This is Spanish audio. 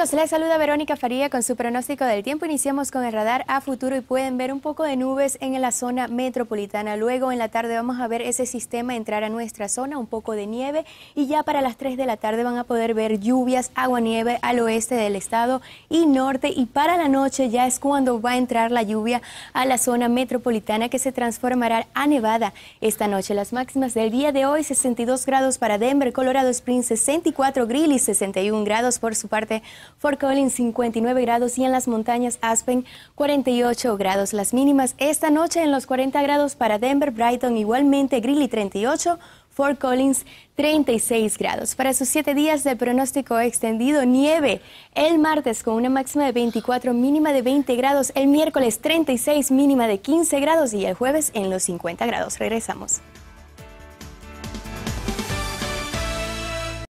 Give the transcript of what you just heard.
les saluda Verónica Faría con su pronóstico del tiempo. Iniciamos con el radar a futuro y pueden ver un poco de nubes en la zona metropolitana. Luego en la tarde vamos a ver ese sistema entrar a nuestra zona, un poco de nieve y ya para las 3 de la tarde van a poder ver lluvias, agua nieve al oeste del estado y norte y para la noche ya es cuando va a entrar la lluvia a la zona metropolitana que se transformará a nevada esta noche. Las máximas del día de hoy 62 grados para Denver, Colorado Springs 64, y 61 grados por su parte Fort Collins 59 grados y en las montañas Aspen 48 grados. Las mínimas esta noche en los 40 grados para Denver, Brighton igualmente, Greeley 38, Fort Collins 36 grados. Para sus siete días de pronóstico extendido, nieve el martes con una máxima de 24, mínima de 20 grados, el miércoles 36, mínima de 15 grados y el jueves en los 50 grados. Regresamos.